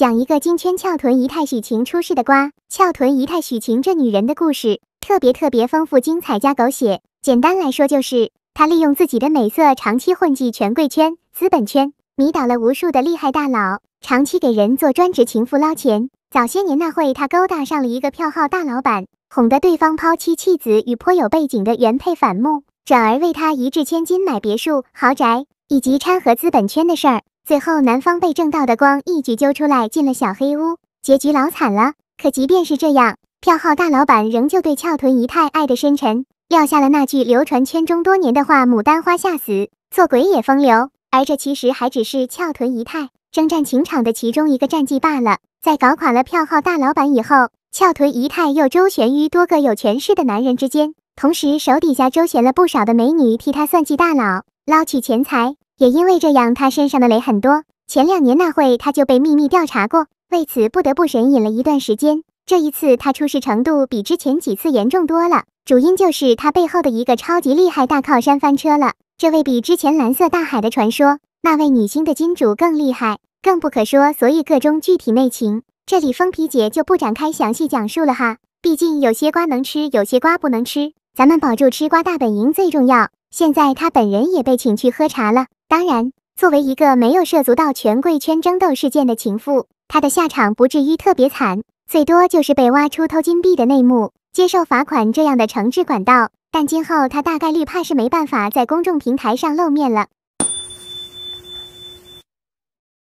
讲一个金圈翘臀姨太许晴出事的瓜，翘臀姨太许晴这女人的故事特别特别丰富精彩加狗血。简单来说就是，她利用自己的美色长期混迹权贵圈、资本圈，迷倒了无数的厉害大佬，长期给人做专职情妇捞钱。早些年那会，她勾搭上了一个票号大老板，哄得对方抛妻弃子，与颇有背景的原配反目，转而为他一掷千金买别墅豪宅。以及掺和资本圈的事儿，最后男方被正道的光一举揪出来，进了小黑屋，结局老惨了。可即便是这样，票号大老板仍旧对翘臀姨太爱得深沉，撂下了那句流传圈中多年的话：“牡丹花下死，做鬼也风流。”而这其实还只是翘臀姨太征战情场的其中一个战绩罢了。在搞垮了票号大老板以后，翘臀姨太又周旋于多个有权势的男人之间，同时手底下周旋了不少的美女替他算计大佬，捞取钱财。也因为这样，他身上的雷很多。前两年那会，他就被秘密调查过，为此不得不神隐了一段时间。这一次他出事程度比之前几次严重多了，主因就是他背后的一个超级厉害大靠山翻车了。这位比之前蓝色大海的传说那位女星的金主更厉害，更不可说。所以各中具体内情，这里疯皮姐就不展开详细讲述了哈。毕竟有些瓜能吃，有些瓜不能吃，咱们保住吃瓜大本营最重要。现在他本人也被请去喝茶了。当然，作为一个没有涉足到权贵圈争斗事件的情妇，她的下场不至于特别惨，最多就是被挖出偷金币的内幕，接受罚款这样的惩治管道。但今后她大概率怕是没办法在公众平台上露面了。